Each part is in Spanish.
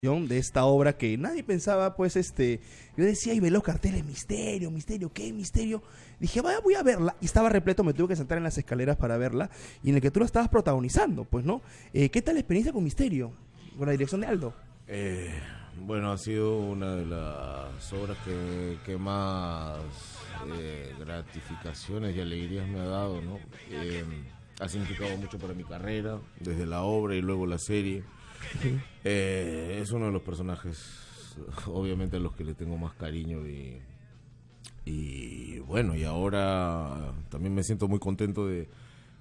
de esta obra que nadie pensaba, pues este, yo decía y ve carteles, misterio, misterio, ¿qué misterio? Dije, vaya, voy a verla. Y estaba repleto, me tuve que sentar en las escaleras para verla. Y en el que tú lo estabas protagonizando, pues, ¿no? Eh, ¿Qué tal la experiencia con Misterio? Con la dirección de Aldo. Eh, bueno, ha sido una de las obras que, más eh, gratificaciones y alegrías me ha dado, ¿no? Eh, ha significado mucho para mi carrera, desde la obra y luego la serie eh, es uno de los personajes, obviamente, a los que le tengo más cariño y, bueno, y ahora también me siento muy contento de,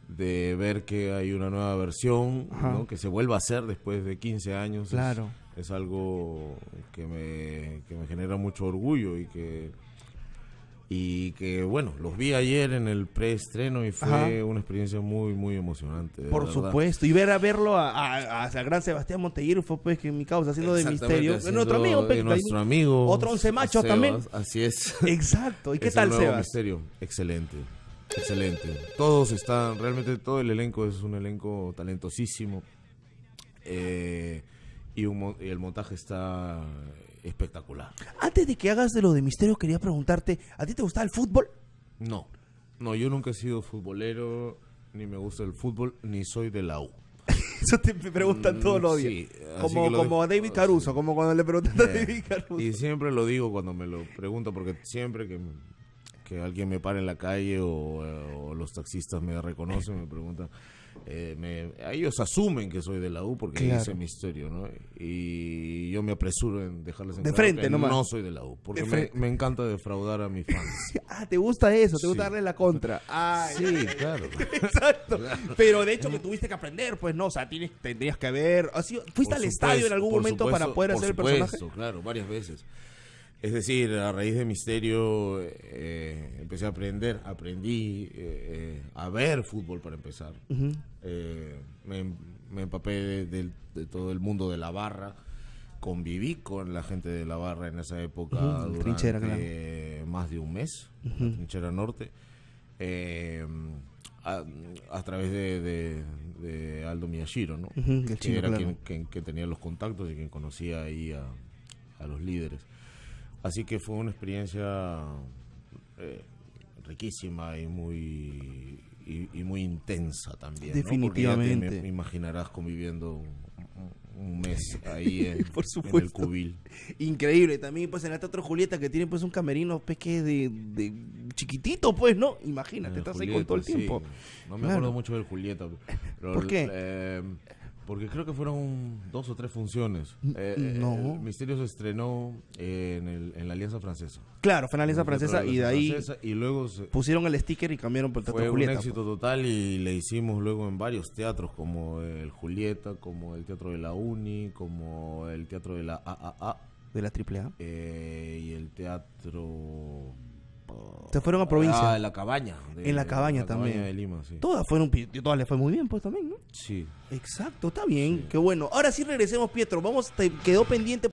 ver que hay una nueva versión, que se vuelva a hacer después de 15 años. Claro. Es, algo que me genera mucho orgullo y que y que bueno, los vi ayer en el preestreno y fue una experiencia muy, muy emocionante. Por supuesto, y ver a verlo a, a, Gran Sebastián Monteguero fue pues que mi causa, haciendo de misterio. nuestro amigo, nuestro amigo. Otro once macho también. Así es. Exacto, ¿y qué tal Sebas? Misterio. Excelente. Excelente. Todos están, realmente todo el elenco es un elenco talentosísimo. Eh, y el montaje está espectacular. Antes de que hagas de lo de misterio, quería preguntarte, ¿a ti te gustaba el fútbol? No, no, yo nunca he sido futbolero, ni me gusta el fútbol, ni soy de la U. Eso te preguntan todos mm, los días. como, como a David ah, Caruso, como cuando le preguntan a eh, David Caruso. Y siempre lo digo cuando me lo pregunto, porque siempre que que alguien me pare en la calle o, eh, los taxistas me reconocen, me preguntan. Eh, ellos asumen que soy de la U porque es ese misterio, ¿no? Y yo me apresuro en dejarles en de frente, no soy de la U, porque me, encanta defraudar a mis fans. ah, te gusta eso, te gusta darle la contra. sí, claro. Exacto. Pero de hecho que tuviste que aprender, pues no, o sea, tienes, tendrías que haber, fuiste al estadio en algún momento para poder hacer el personaje. Claro, varias veces. Es decir, a raíz de Misterio eh, aprender, aprendí eh, eh, a ver fútbol para empezar. Eh, me, empapé de, todo el mundo de la barra conviví con la gente de la barra en esa época durante más de un mes, uh Trinchera Norte, a, través de, Aldo Miyashiro, que era quien, tenía los contactos y quien conocía ahí a, los líderes. Así que fue una experiencia eh, riquísima y muy y, muy intensa también. Definitivamente. me imaginarás conviviendo un mes ahí en, el cubil. Increíble, también pues en esta Teatro Julieta que tiene pues un camerino pequeño, pues, de, chiquitito pues, ¿no? Imagínate, estás ahí con todo el tiempo. No me acuerdo mucho del Julieta. ¿Por qué? Em, porque creo que fueron dos o tres funciones. Eh, Misterio se estrenó eh, en, el, en, la Alianza Francesa. Claro, fue en la Alianza Francesa y de ahí y luego pusieron el sticker y cambiaron por Teatro fue Julieta. Fue un éxito pues. total y le hicimos luego en varios teatros, como el Julieta, como el Teatro de la Uni, como el Teatro de la AAA. De la AAA. Eh, y el Teatro... Se fueron a provincia. Ah, en la cabaña. en la cabaña también. de Lima, Todas fueron, todas les fue muy bien, pues también, ¿no? Sí. Exacto, está bien, qué bueno. Ahora sí regresemos, Pietro. Vamos, te quedó pendiente.